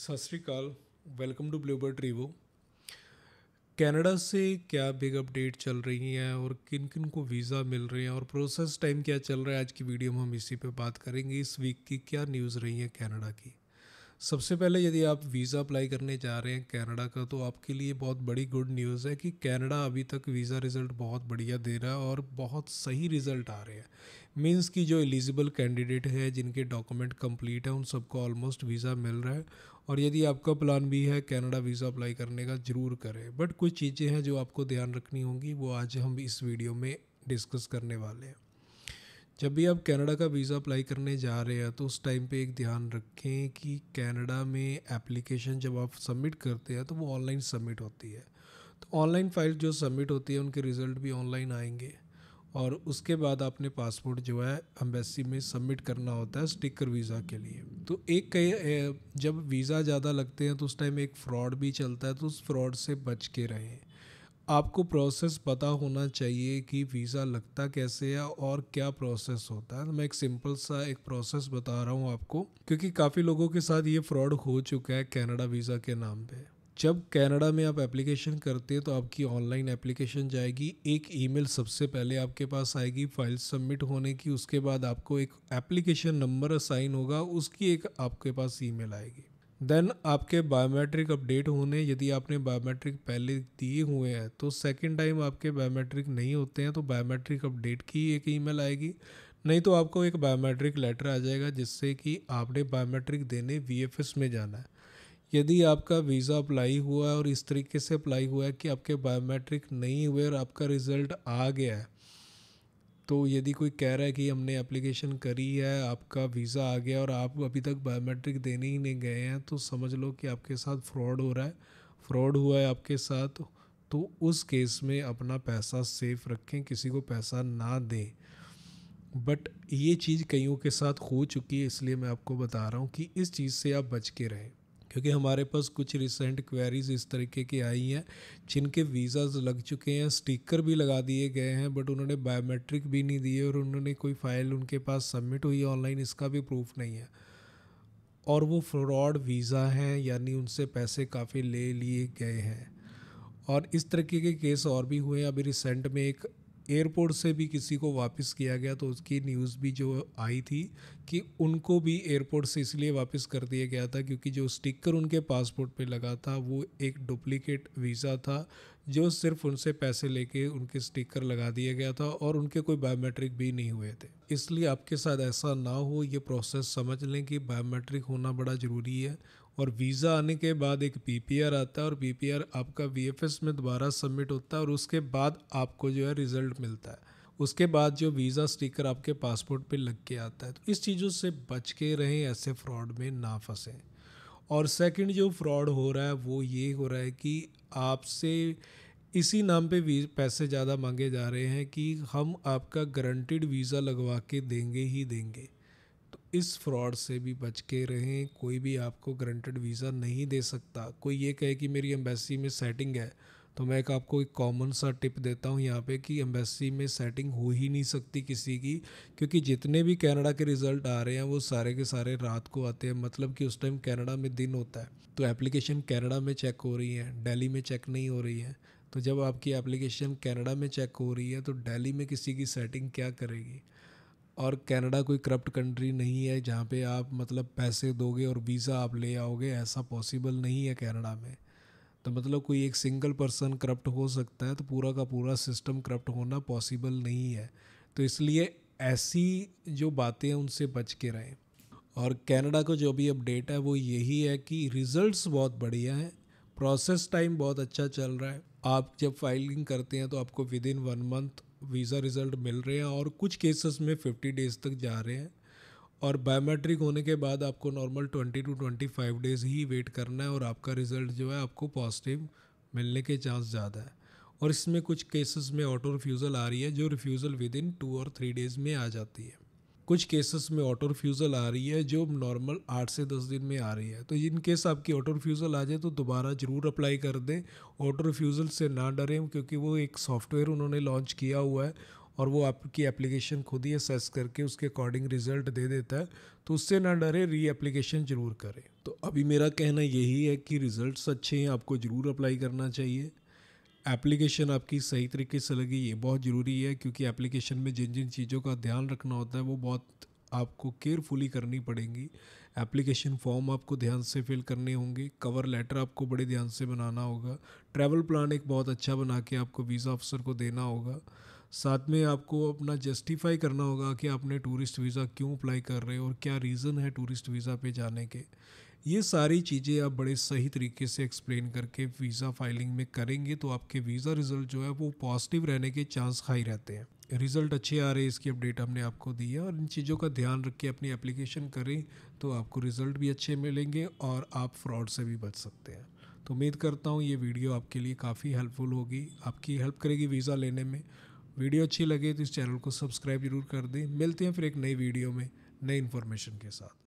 सत श्रीकाल welcome to Bluebird रिवो कनाडा से क्या बिग अपडेट चल रही हैं और किन किन को वीज़ा मिल रहे हैं और प्रोसेस टाइम क्या चल रहा है आज की वीडियो में हम इसी पे बात करेंगे इस वीक की क्या न्यूज़ रही है कनाडा की सबसे पहले यदि आप वीज़ा अप्लाई करने जा रहे हैं कनाडा का तो आपके लिए बहुत बड़ी गुड न्यूज़ है कि कनाडा अभी तक वीज़ा रिज़ल्ट बहुत बढ़िया दे रहा है और बहुत सही रिज़ल्ट आ रहे हैं मीन्स कि जो एलिजिबल कैंडिडेट है जिनके डॉक्यूमेंट कंप्लीट है उन सबको ऑलमोस्ट वीज़ा मिल रहा है और यदि आपका प्लान भी है कनाडा वीज़ा अप्लाई करने का ज़रूर करें बट कुछ चीज़ें हैं जो आपको ध्यान रखनी होंगी वो आज हम इस वीडियो में डिस्कस करने वाले हैं जब भी आप कनाडा का वीज़ा अप्लाई करने जा रहे हैं तो उस टाइम पे एक ध्यान रखें कि कनाडा में एप्लीकेशन जब आप सबमिट करते हैं तो वो ऑनलाइन सबमिट होती है तो ऑनलाइन फाइल जो सबमिट होती है उनके रिज़ल्ट भी ऑनलाइन आएंगे और उसके बाद आपने पासपोर्ट जो है एम्बेसी में सबमिट करना होता है स्टिकर वीज़ा के लिए तो एक कई जब वीज़ा ज़्यादा लगते हैं तो उस टाइम एक फ्रॉड भी चलता है तो उस फ्रॉड से बच के रहें आपको प्रोसेस पता होना चाहिए कि वीज़ा लगता कैसे है और क्या प्रोसेस होता है मैं एक सिंपल सा एक प्रोसेस बता रहा हूँ आपको क्योंकि काफ़ी लोगों के साथ ये फ्रॉड हो चुका है कनाडा वीज़ा के नाम पे जब कनाडा में आप एप्लीकेशन करते हैं तो आपकी ऑनलाइन एप्लीकेशन जाएगी एक ईमेल सबसे पहले आपके पास आएगी फाइल सबमिट होने की उसके बाद आपको एक एप्लीकेशन नंबर असाइन होगा उसकी एक आपके पास ईमेल आएगी देन आपके बायोमेट्रिक अपडेट होने यदि आपने बायोमेट्रिक पहले दिए हुए हैं तो सेकेंड टाइम आपके बायोमेट्रिक नहीं होते हैं तो बायोमेट्रिक अपडेट की एक ईमेल आएगी नहीं तो आपको एक बायोमेट्रिक लेटर आ जाएगा जिससे कि आपने बायोमेट्रिक देने वी में जाना है यदि आपका वीज़ा अप्लाई हुआ है और इस तरीके से अप्लाई हुआ है कि आपके बायोमेट्रिक नहीं हुए और आपका रिज़ल्ट आ गया है तो यदि कोई कह रहा है कि हमने एप्लीकेशन करी है आपका वीज़ा आ गया और आप अभी तक बायोमेट्रिक देने ही नहीं गए हैं तो समझ लो कि आपके साथ फ्रॉड हो रहा है फ्रॉड हुआ है आपके साथ तो उस केस में अपना पैसा सेफ रखें किसी को पैसा ना दें बट ये चीज़ कईयों के साथ हो चुकी है इसलिए मैं आपको बता रहा हूँ कि इस चीज़ से आप बच के रहें क्योंकि हमारे पास कुछ रिसेंट क्वेरीज इस तरीके की आई हैं जिनके वीज़ाज लग चुके हैं स्टिकर भी लगा दिए गए हैं बट उन्होंने बायोमेट्रिक भी नहीं दिए और उन्होंने कोई फ़ाइल उनके पास सबमिट हुई है ऑनलाइन इसका भी प्रूफ नहीं है और वो फ्रॉड वीज़ा हैं यानी उनसे पैसे काफ़ी ले लिए गए हैं और इस तरीके के केस और भी हुए हैं अभी रिसेंट में एक एयरपोर्ट से भी किसी को वापस किया गया तो उसकी न्यूज़ भी जो आई थी कि उनको भी एयरपोर्ट से इसलिए वापस कर दिया गया था क्योंकि जो स्टिकर उनके पासपोर्ट पे लगा था वो एक डुप्लीकेट वीज़ा था जो सिर्फ उनसे पैसे लेके उनके स्टिकर लगा दिया गया था और उनके कोई बायोमेट्रिक भी नहीं हुए थे इसलिए आपके साथ ऐसा ना हो ये प्रोसेस समझ लें कि बायोमेट्रिक होना बड़ा ज़रूरी है और वीज़ा आने के बाद एक पीपीआर आता है और पीपीआर आपका वीएफएस में दोबारा सबमिट होता है और उसके बाद आपको जो है रिज़ल्ट मिलता है उसके बाद जो वीज़ा स्टिकर आपके पासपोर्ट पे लग के आता है तो इस चीज़ों से बच के रहें ऐसे फ्रॉड में ना फंसें और सेकंड जो फ्रॉड हो रहा है वो ये हो रहा है कि आपसे इसी नाम पे पैसे ज़्यादा मांगे जा रहे हैं कि हम आपका गारंटिड वीज़ा लगवा के देंगे ही देंगे इस फ्रॉड से भी बच के रहें कोई भी आपको ग्रंटेड वीज़ा नहीं दे सकता कोई ये कहे कि मेरी एम्बेसी में सेटिंग है तो मैं एक आपको एक कॉमन सा टिप देता हूँ यहाँ पे कि एम्बेसी में सेटिंग हो ही नहीं सकती किसी की क्योंकि जितने भी कनाडा के रिज़ल्ट आ रहे हैं वो सारे के सारे रात को आते हैं मतलब कि उस टाइम कनाडा में दिन होता है तो एप्लीकेशन कनाडा में चेक हो रही है दिल्ली में चेक नहीं तो हो रही है तो जब आपकी एप्लीकेशन कनाडा में चेक हो रही है तो दिल्ली में किसी की सेटिंग क्या करेगी और कनाडा कोई करप्ट कंट्री नहीं है जहाँ पे आप मतलब पैसे दोगे और वीज़ा आप ले आओगे ऐसा पॉसिबल नहीं है कनाडा में तो मतलब कोई एक सिंगल पर्सन करप्ट हो सकता है तो पूरा का पूरा सिस्टम करप्ट होना पॉसिबल नहीं है तो इसलिए ऐसी जो बातें हैं उनसे बच के रहें और कनाडा को जो भी अपडेट है वो यही है कि रिज़ल्ट्स बहुत बढ़िया हैं प्रोसेस टाइम बहुत अच्छा चल रहा है आप जब फाइलिंग करते हैं तो आपको within one month visa result मिल रहे हैं और कुछ केसेस में फिफ्टी डेज़ तक जा रहे हैं और बायोमेट्रिक होने के बाद आपको normal twenty two twenty five days ही वेट करना है और आपका रिज़ल्ट जो है आपको पॉजिटिव मिलने के चांस ज़्यादा है और इसमें कुछ केसेस में ऑटो रिफ्यूज़ल आ रही है जो रिफ्यूज़ल विद इन टू और थ्री डेज़ में आ जाती है कुछ केसेस में ऑटो रिफ्यूज़ल आ रही है जो नॉर्मल आठ से दस दिन में आ रही है तो इन केस आपकी ऑटो रिफ्यूज़ल आ जाए तो दोबारा ज़रूर अप्लाई कर दें ऑटो रिफ्यूज़ल से ना डरें क्योंकि वो एक सॉफ्टवेयर उन्होंने लॉन्च किया हुआ है और वो आपकी एप्लीकेशन खुद ही असेस करके उसके अकॉर्डिंग रिजल्ट दे देता है तो उससे ना डरे री एप्लीकेशन ज़रूर करें तो अभी मेरा कहना यही है कि रिज़ल्ट अच्छे हैं आपको ज़रूर अप्लाई करना चाहिए एप्लीकेशन आपकी सही तरीके से लगी ये बहुत ज़रूरी है क्योंकि एप्लीकेशन में जिन जिन चीज़ों का ध्यान रखना होता है वो बहुत आपको केयरफुली करनी पड़ेंगी एप्लीकेशन फॉर्म आपको ध्यान से फिल करने होंगे कवर लेटर आपको बड़े ध्यान से बनाना होगा ट्रैवल प्लान एक बहुत अच्छा बना के आपको वीज़ा ऑफिसर को देना होगा साथ में आपको अपना जस्टिफाई करना होगा कि आपने टूरिस्ट वीज़ा क्यों अप्लाई कर रहे हो और क्या रीज़न है टूरिस्ट वीज़ा पे जाने के ये सारी चीज़ें आप बड़े सही तरीके से एक्सप्लेन करके वीज़ा फाइलिंग में करेंगे तो आपके वीज़ा रिज़ल्ट जो है वो पॉजिटिव रहने के चांस हाई रहते हैं रिज़ल्ट अच्छे आ रहे हैं इसकी अपडेट हमने आपको दी है और इन चीज़ों का ध्यान रख के अपनी एप्लीकेशन करें तो आपको रिज़ल्ट भी अच्छे मिलेंगे और आप फ्रॉड से भी बच सकते हैं तो उम्मीद करता हूँ ये वीडियो आपके लिए काफ़ी हेल्पफुल होगी आपकी हेल्प करेगी वीज़ा लेने में वीडियो अच्छी लगे तो इस चैनल को सब्सक्राइब जरूर कर दें मिलते हैं फिर एक नई वीडियो में नई इन्फॉर्मेशन के साथ